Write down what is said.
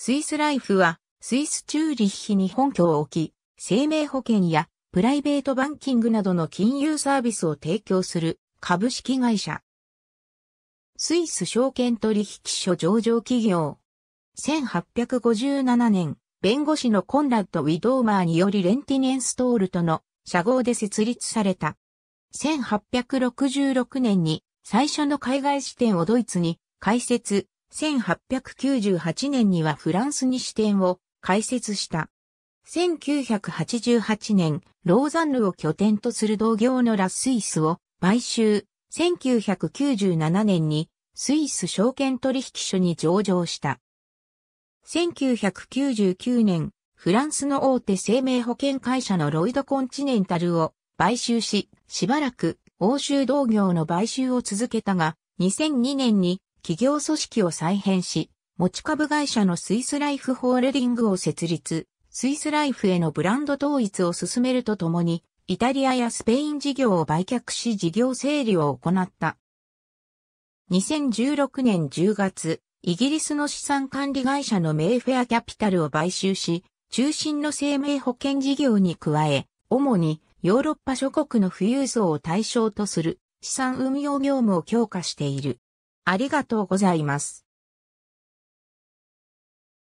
スイスライフは、スイスチューリッヒに本拠を置き、生命保険やプライベートバンキングなどの金融サービスを提供する株式会社。スイス証券取引所上場企業。1857年、弁護士のコンラッド・ウィドーマーによりレンティネンストールとの社合で設立された。1866年に最初の海外支店をドイツに開設、1898年にはフランスに支店を開設した。1988年、ローザンルを拠点とする同業のラ・スイスを買収。1997年にスイス証券取引所に上場した。1999年、フランスの大手生命保険会社のロイド・コンチネンタルを買収し、しばらく欧州同業の買収を続けたが、2002年に企業組織を再編し、持ち株会社のスイスライフホールディングを設立、スイスライフへのブランド統一を進めるとともに、イタリアやスペイン事業を売却し事業整理を行った。2016年10月、イギリスの資産管理会社のメイフェアキャピタルを買収し、中心の生命保険事業に加え、主にヨーロッパ諸国の富裕層を対象とする資産運用業務を強化している。ありがとうございます。